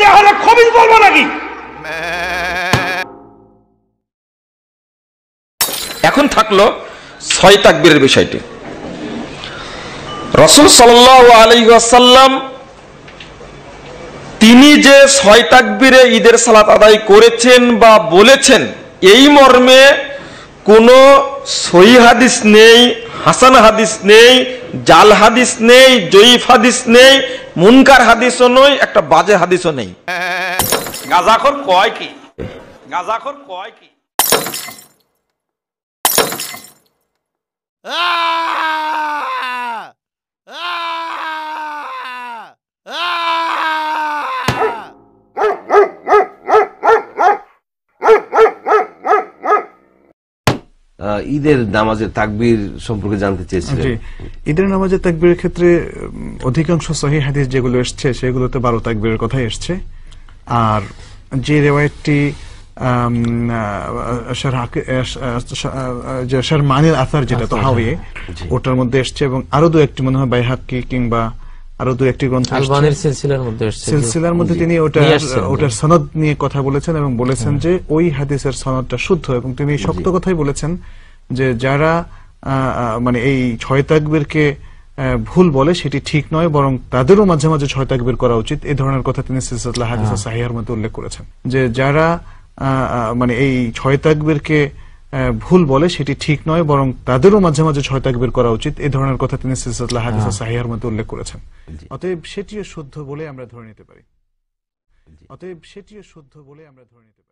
বেহাতে খবিজ বলবো নাকি এখন থাকলো ছয় তাকবীরের বিষয়টি রসুল সাল্লাহ আলী আসাল্লাম তিনি যে ছয় তাকবীরে ঈদের সালাত আদায় করেছেন বা বলেছেন এই মর্মে কোনো সহি হাদিস নেই হাসান হাদিস নেই জাল হাদিস নেই জয়ীফ হাদিস নেই মুনকার হাদিসও নই একটা বাজে হাদিসও নেই গাজাখর কয় কি গাজাখর কয় কি ঈদের নামাজের তাকবির সম্পর্কে জানতে চেয়েছিলেন ঈদের নামাজের তাকবির ক্ষেত্রে অধিকাংশ সহি হাদিস যেগুলো এসছে সেগুলোতে বারো তাকবিরের কথাই এসছে আর যে রেওয়ায়তটি মানিল আসার যেটা আচ্ছা, তো হাওয়ে ওটার মধ্যে এসছে এবং আরো দু একটি মনে হয় বাইহাক্কি কিংবা আরো দু একটি গ্রন্থ আলবানির সিলসিলার মধ্যে সিলসিলার মধ্যে তিনি ওটা ওটার সনদ নিয়ে কথা বলেছেন এবং বলেছেন হ্যাঁ। যে ওই হাদিসের সনদটা শুদ্ধ এবং তিনি শক্ত কথাই বলেছেন যে যারা মানে এই ছয় তাকবীরকে ভুল বলে সেটি ঠিক নয় বরং তাদেরও মাঝে মাঝে ছয় তাকবীর করা উচিত এই ধরনের কথা তিনি সিলসিলা হাদিস হ্যাঁ। সাহিহার মধ্যে উল্লেখ করেছেন যে যারা মানে এই ছয় তাকবীরকে ভুল বলে সেটি ঠিক নয় বরং তাদেরও মাঝে মাঝে ছয় তাকবির করা উচিত এ ধরনের কথা তিনি সিলসিলা হাদিসা হ্যাঁ। সাহিয়ার মধ্যে উল্লেখ করেছেন অতএব সেটিও শুদ্ধ বলে আমরা ধরে নিতে পারি অতএব সেটিও শুদ্ধ বলে আমরা ধরে নিতে পারি